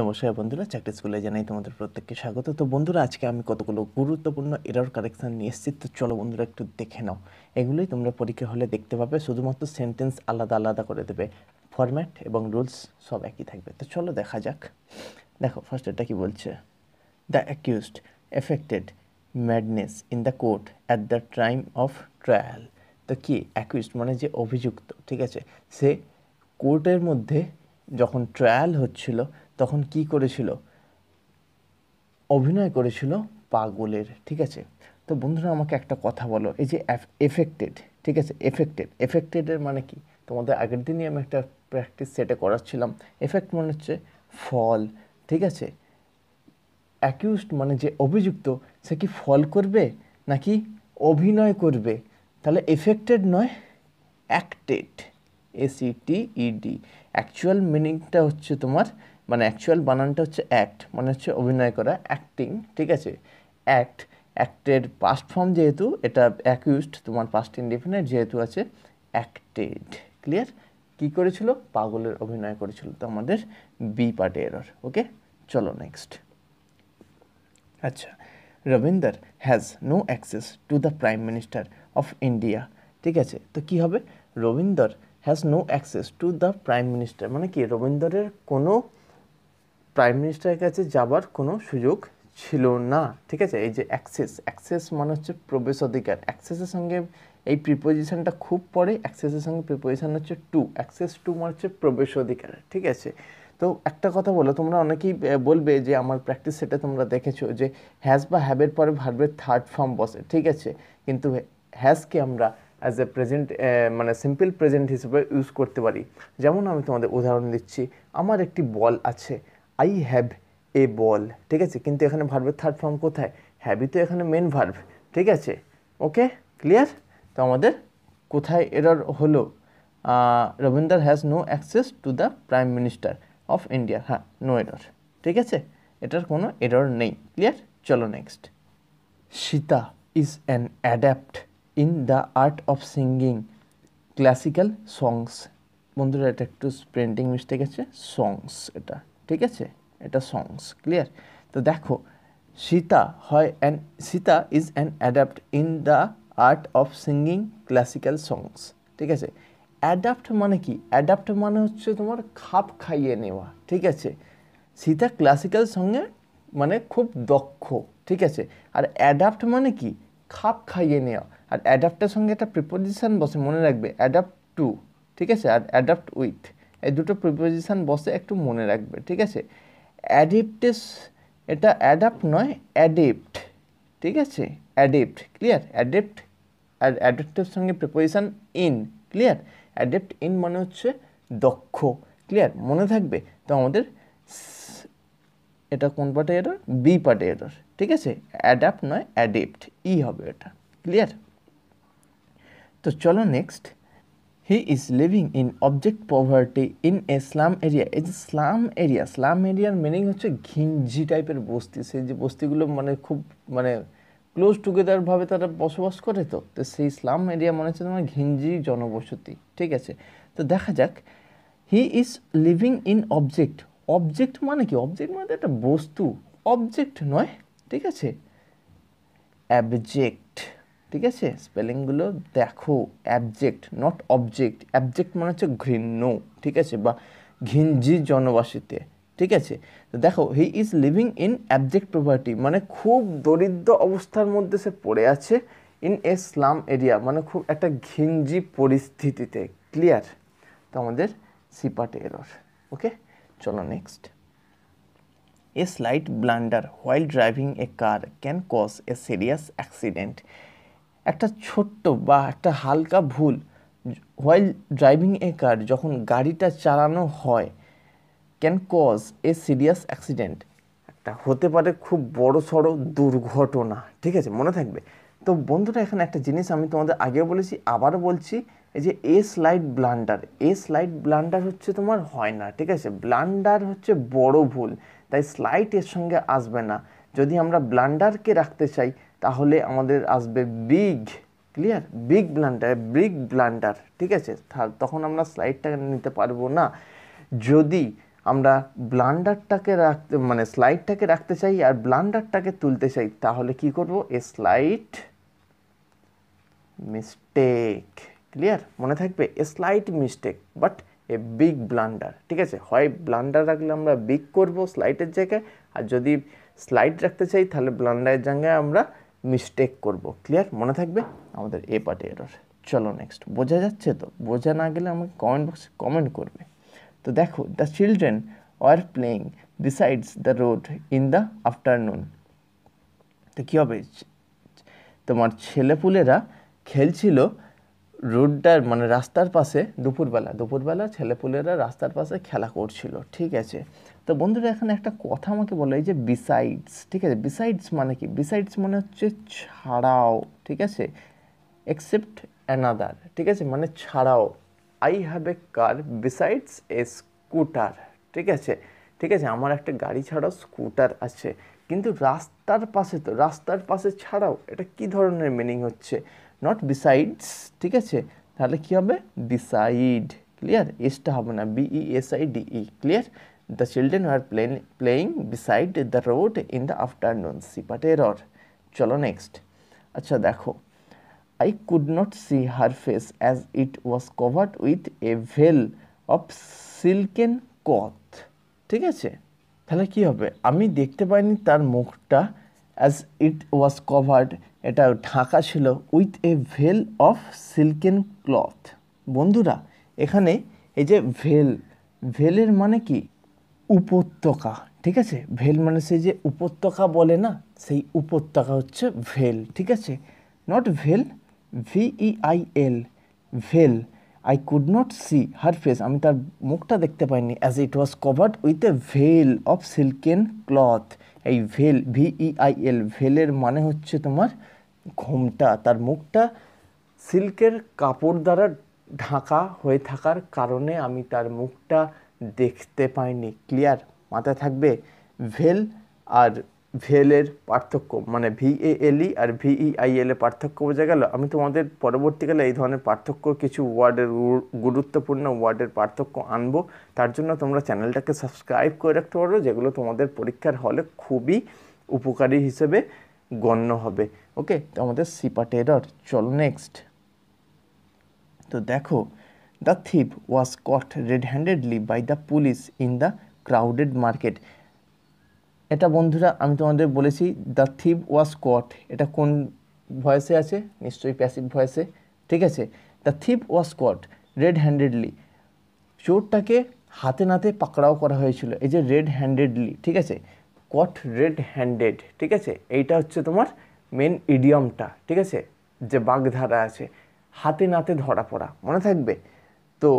নমস্কার বন্ধুরা চাকরি স্কুলে জানাই তোমাদের প্রত্যেককে স্বাগত তো বন্ধুরা আজকে আমি কতগুলো গুরুত্বপূর্ণ এরর কারেকশান নিয়ে এসেছি তো চলো বন্ধুরা একটু দেখে নাও এগুলোই তোমরা পরীক্ষা হলে দেখতে পাবে শুধুমাত্র সেন্টেন্স আলাদা আলাদা করে দেবে ফরম্যাট এবং রুলস সব একই থাকবে তো চলো দেখা যাক দেখো ফার্স্ট এটা কি বলছে the accused affected madness in the court at the time of trial তো কি অ্যাকিউজড মানে যে অভিযুক্ত ঠিক আছে সে কোর্টের মধ্যে যখন ট্রায়াল হচ্ছিল তখন কি করেছিল অভিনয় করেছিল পাগলের ঠিক আছে তো বন্ধুরা আমাকে একটা কথা বলো এই যে এফেক্টেড ঠিক আছে এফেক্টেড এফেক্টেডের মানে কি তোমাদের আগের দিনই আমি একটা প্র্যাকটিস সেটে করাচ্ছিলাম এফেক্ট মানে হচ্ছে ফল ঠিক আছে অ্যাকিউজড মানে যে অভিযুক্ত সে কি ফল করবে নাকি অভিনয় করবে তাহলে এফেক্টেড নয় অ্যাক্টেড এসিটি ইডি অ্যাকচুয়াল মিনিংটা হচ্ছে তোমার মানে অ্যাকচুয়াল বানানটা হচ্ছে অ্যাক্ট মানে হচ্ছে অভিনয় করা অ্যাক্টিং ঠিক আছে অ্যাক্ট অ্যাক্টের পাস্ট ফর্ম যেহেতু এটা অ্যাকিউজড তোমার পাস্ট ইনডিফিনাইট যেহেতু আছে অ্যাক্টেড ক্লিয়ার কি করেছিল পাগলের অভিনয় করেছিল তো আমাদের বি পার্টে এরর ওকে চলো নেক্সট আচ্ছা Ravinder has no access to the prime minister of India ঠিক আছে তো কি হবে Ravinder has no access to the prime minister মানে কি রবীন্দরের কোনো প্রাইম মিনিস্টারের কাছে যাবার কোনো সুযোগ ছিল না ঠিক আছে এই যে অ্যাক্সেস অ্যাক্সেস মানে হচ্ছে প্রবেশ অধিকার অ্যাক্সেসের সঙ্গে এই প্রিপোজিশনটা খুব পরে অ্যাক্সেসের সঙ্গে প্রিপোজিশন হচ্ছে টু অ্যাক্সেস টু মানে হচ্ছে প্রবেশ অধিকার ঠিক আছে তো একটা কথা বলো তোমরা অনেকেই বলবে যে আমার প্র্যাকটিস সেটা তোমরা দেখেছো যে হ্যাজ বা হ্যাবের পরে ভার্বের থার্ড ফর্ম বসে ঠিক আছে কিন্তু হ্যাজকে আমরা অ্যাজ এ প্রেজেন্ট মানে সিম্পল প্রেজেন্ট হিসেবে ইউজ করতে পারি যেমন আমি তোমাদের উদাহরণ দিচ্ছি আমার একটি বল আছে আই হ্যাভ এ বল ঠিক আছে কিন্তু এখানে ভার্বের থার্ড ফর্ম কোথায় হ্যাভই তো এখানে মেন ভার্ভ ঠিক আছে ওকে ক্লিয়ার তো আমাদের কোথায় এরর হলো Rabindra has no access to the prime minister of India হ্যাঁ নো এরর ঠিক আছে এটার কোনো এরর নেই ক্লিয়ার চলো next Sita is an adept in the art of singing classical songs বন্ধুরা এটা একটু প্রিন্টিং মিস্টেক আছে সংস এটা ঠিক আছে এটা সংস ক্লিয়ার তো দেখো সীতা হয় and Sita is an adept in the art of singing classical songs ঠিক আছে অ্যাডাপ্ট মানে কি অ্যাডাপ্ট মানে হচ্ছে তোমার খাপ খাইয়ে নেওয়া ঠিক আছে সীতা ক্লাসিক্যাল সঙ্গে মানে খুব দক্ষ ঠিক আছে আর অ্যাডাপ্ট মানে কি খাপ খাইয়ে নেওয়া আর অ্যাডাপ্টের সঙ্গে একটা প্রিপোজিশন বসে মনে রাখবে অ্যাডাপ্ট টু ঠিক আছে আর অ্যাডাপ্ট উইথ এই দুটো প্রিপোজিশান বসে একটু মনে রাখবে ঠিক আছে অ্যাডিপ্টেস এটা অ্যাডাপ্ট নয় অ্যাডিপ্ট ঠিক আছে অ্যাডিপ্ট ক্লিয়ার অ্যাডিপ্ট অ্যাডিপ্টের সঙ্গে preposition in clear adept in মানে হচ্ছে দক্ষ ক্লিয়ার মনে থাকবে তো আমাদের এটা কোন পার্টে এরর বি পার্টে এরর ঠিক আছে অ্যাডাপ্ট নয় অ্যাডিপ্ট ই e হবে এটা ক্লিয়ার তো চলো next he is living in object poverty in a slum area এই যে স্লাম এরিয়া স্লাম এরিয়ার মিনিং হচ্ছে ঘিঞ্জি টাইপের বস্তি সেই যে বস্তিগুলো মানে খুব মানে ক্লোজ টুগেদারভাবে তারা বসবাস করে তো তো সেই স্লাম এরিয়া মনে হচ্ছে তোমার ঘিঞ্জি জনবসতি ঠিক আছে তো দেখা যাক he is living in object object মানে কি অবজেক্ট মানে একটা বস্তু অবজেক্ট নয় ঠিক আছে অ্যাবজেক্ট ঠিক আছে স্পেলিংগুলো দেখো অ্যাবজেক্ট নট অবজেক্ট অ্যাবজেক্ট মানে হচ্ছে ঘৃণ্য ঠিক আছে বা ঘিঞ্জি জনবাসীতে ঠিক আছে তো দেখো he is living in abject property মানে খুব দরিদ্র অবস্থার মধ্যে সে পড়ে আছে ইন এ স্লাম এরিয়া মানে খুব একটা ঘিঞ্জি পরিস্থিতিতে ক্লিয়ার তো আমাদের সিপাটে এরর ওকে চলো next a slight blunder while driving a car can cause a serious accident একটা ছোট্ট বা একটা হালকা ভুল হোয়াইল ড্রাইভিং এ কার যখন গাড়িটা চালানো হয় can cause a serious accident একটা হতে পারে খুব বড় সড়ো দুর্ঘটনা ঠিক আছে মনে থাকবে তো বন্ধুরা এখানে একটা জিনিস আমি তোমাদের আগে বলেছি আবারও বলছি এই যে a slight blunder a slight blunder হচ্ছে তোমার হয় না ঠিক আছে ব্লান্ডার হচ্ছে বড় ভুল তাই স্লাইড এর সঙ্গে আসবে না যদি আমরা ব্লান্ডারকে রাখতে চাই তাহলে আমাদের আসবে big clear big blunder big blunder ঠিক আছে তখন আমরা স্লাইডটা নিতে পারবো না যদি আমরা ব্লান্ডারটাকে রাখতে মানে স্লাইডটাকে রাখতে চাই আর ব্লান্ডারটাকে তুলতে চাই তাহলে কি করব এ স্লাইড মিস্টেক ক্লিয়ার মনে থাকবে a slight mistake but a big blunder ঠিক আছে হয় ব্লান্ডার রাখলে আমরা বিগ করব স্লাইডের জায়গায় আর যদি স্লাইড রাখতে চাই তাহলে ব্লান্ডারের জায়গায় আমরা মিস্টেক করব ক্লিয়ার মনে থাকবে আমাদের এ পার্টে এরর চলো নেক্সট বোঝা যাচ্ছে তো বোঝা না গেলে আমাকে কমেন্ট বক্সে কমেন্ট করবে তো দেখো the children are playing besides the road in the afternoon তো কী হবে তোমার ছেলেপুলেরা খেলছিল রোডটার মানে রাস্তার পাশে দুপুরবেলা দুপুরবেলা ছেলেপুলেরা রাস্তার পাশে খেলা করছিল ঠিক আছে তো বন্ধুরা এখানে একটা কথা আমাকে বলে এই যে বিসাইডস ঠিক আছে বিসাইডস মানে কি বিসাইডস মানে হচ্ছে ছাড়াও ঠিক আছে এক্সেপ্ট অ্যানাদার ঠিক আছে মানে ছাড়াও I have a car besides a scooter ঠিক আছে ঠিক আছে আমার একটা গাড়ি ছাড়াও স্কুটার আছে কিন্তু রাস্তার পাশে তো রাস্তার পাশে ছাড়াও এটা কি ধরনের মিনিং হচ্ছে নট বিসাইডস ঠিক আছে তাহলে কী হবে ডিসাইড ক্লিয়ার এসটা হবে না B E S I D E clear the children are plain playing beside the road in the afternoon see but error চলো নেক্সট আচ্ছা দেখো I could not see her face as it was covered with a veil of silken cloth ঠিক আছে তাহলে কি হবে আমি দেখতে পাইনি তার মুখটা অ্যাজ ইট ওয়াজ কভার্ড এটা ঢাকা ছিল with a veil of silken cloth বন্ধুরা এখানে এই যে ভেল ভেলের মানে কি উপত্যকা ঠিক আছে ভেল মানে সেই যে উপত্যকা বলে না সেই উপত্যকা হচ্ছে ভেল ঠিক আছে not veil V E I L veil I could not see her face আমি তার মুখটা দেখতে পাইনি as it was covered with a veil of silken cloth এই ভেল ভিই আই এল ভেলের মানে হচ্ছে তোমার ঘোমটা তার মুখটা সিল্কের কাপড় দ্বারা ঢাকা হয়ে থাকার কারণে আমি তার মুখটা দেখতে পাইনি ক্লিয়ার মাথায় থাকবে ভেল আর ভেলের পার্থক্য মানে V A এলই R E I L এর পার্থক্য বোঝা গেল আমি তোমাদের পরবর্তীকালে এই ধরনের পার্থক্য কিছু ওয়ার্ডের গুরুত্বপূর্ণ ওয়ার্ডের পার্থক্য আনবো তার জন্য তোমরা চ্যানেলটাকে সাবস্ক্রাইব করে রাখতে পারো যেগুলো তোমাদের পরীক্ষার হলে খুবই উপকারী হিসেবে গণ্য হবে ওকে তো আমাদের সিপাট এরর চলো নেক্সট তো দেখো the thief was caught red handedly by the police in the crowded market এটা বন্ধুরা আমি তোমাদের বলেছি দ্য থিপ ওয়াজ কট এটা কোন ভয়েসে আছে নিশ্চয়ই প্যাসিভ ভয়েসে ঠিক আছে the thief was caught red handedly চোরটাকে হাতে নাতে পাকড়াও করা হয়েছিল এই যে রেড হ্যান্ডেডলি ঠিক আছে কট রেড হ্যান্ডেড ঠিক আছে এইটা হচ্ছে তোমার মেন ইডিয়মটা ঠিক আছে যে বাগধারা আছে হাতে নাতে ধরা পড়া মনে থাকবে তো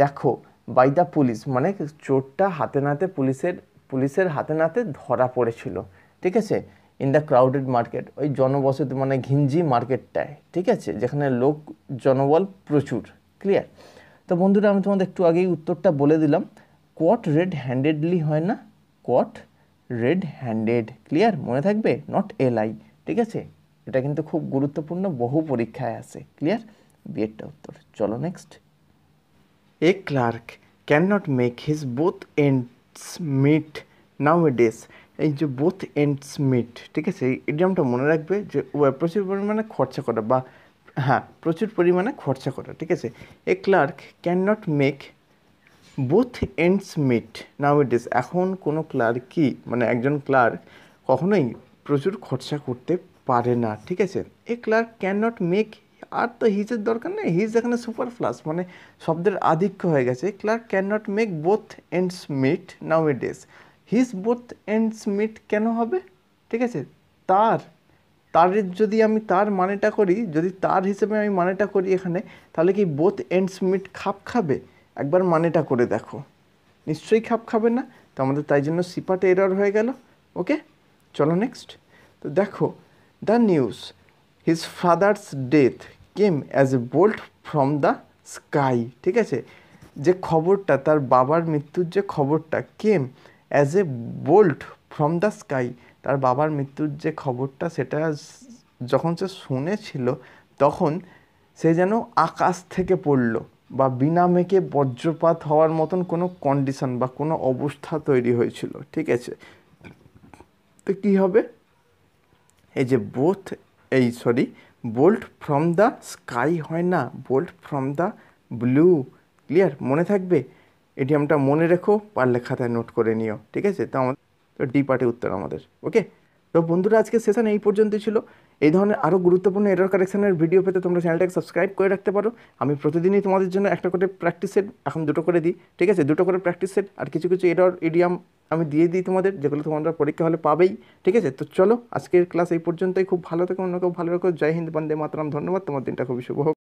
দেখো বাই দ্য পুলিশ মানে চোরটা হাতে নাতে পুলিশের পুলিশের হাতে নাতে ধরা পড়েছিল ঠিক আছে ইন দ্য ক্রাউডেড মার্কেট ওই জনবসতি মানে ঘিঞ্জি মার্কেটটায় ঠিক আছে যেখানে লোক জনবল প্রচুর ক্লিয়ার তো বন্ধুরা আমি তোমাদের একটু আগেই উত্তরটা বলে দিলাম কোয়াট রেড হ্যান্ডেডলি হয় না কোয়াট রেড হ্যান্ডেড ক্লিয়ার মনে থাকবে নট আই ঠিক আছে এটা কিন্তু খুব গুরুত্বপূর্ণ বহু পরীক্ষায় আসে ক্লিয়ার বিয়েরটা উত্তর চলো next a clerk can not make his both ends meet nowadays এই যে বোথ এন্ডস মিট ঠিক আছে এই ইডিয়ামটা মনে রাখবে যে প্রচুর পরিমাণে খরচা করা বা হ্যাঁ প্রচুর পরিমাণে খরচা করা ঠিক আছে a clerk can not make both ends meet now it এখন কোনো ক্লার্কই মানে একজন ক্লার্ক কখনোই প্রচুর খরচা করতে পারে না ঠিক আছে a clerk can not make আর তো হিজের দরকার নেই হিজ এখানে সুপার ফ্লাস মানে শব্দের আধিক্য হয়ে গেছে clerk can not make both ends meet nowadays his both ends meet কেন হবে ঠিক আছে তার তার যদি আমি তার মানেটা করি যদি তার হিসেবে আমি মানেটা করি এখানে তাহলে কি বোথ এন্ডস মিট খাপ খাবে একবার মানেটা করে দেখো নিশ্চয়ই খাপ খাবে না তো আমাদের তাই জন্য সিপাটে এরর হয়ে গেল ওকে চলো নেক্সট তো দেখো the news his father's death came as a bolt from the sky ঠিক আছে যে খবরটা তার বাবার মৃত্যুর যে খবরটা came as a bolt from the sky তার বাবার মৃত্যুর যে খবরটা সেটা যখন সে শুনেছিল তখন সে যেন আকাশ থেকে পড়লো বা বিনা মেঘে বজ্রপাত হওয়ার মতন কোনো কন্ডিশন বা কোনো অবস্থা তৈরি হয়েছিল ঠিক আছে তো কী হবে এই যে বোথ এই sorry bolt from the sky হয় না bolt from the blue clear মনে থাকবে আমরা মনে রেখো পারলে খাতায় নোট করে নিও ঠিক আছে তো আমাদের তো ডি পার্টি উত্তর আমাদের ওকে তো বন্ধুরা আজকে সেশন এই পর্যন্ত ছিল এই ধরনের আরও গুরুত্বপূর্ণ এরর কারেকশনের ভিডিও পেতে তোমরা চ্যানেলটাকে সাবস্ক্রাইব করে রাখতে পারো আমি প্রতিদিনই তোমাদের জন্য একটা করে প্র্যাকটিস সেট এখন দুটো করে দিই ঠিক আছে দুটো করে প্র্যাকটিস সেট আর কিছু কিছু এরর ইডিয়াম আমি দিয়ে দিই তোমাদের যেগুলো তোমরা পরীক্ষা হলে পাবেই ঠিক আছে তো চলো আজকের ক্লাস এই পর্যন্তই খুব ভালো থেকে অন্য কেউ ভালো রাখো জয় হিন্দ বন্দে মাতরাম ধন্যবাদ তোমার দিনটা খুবই শুভ হোক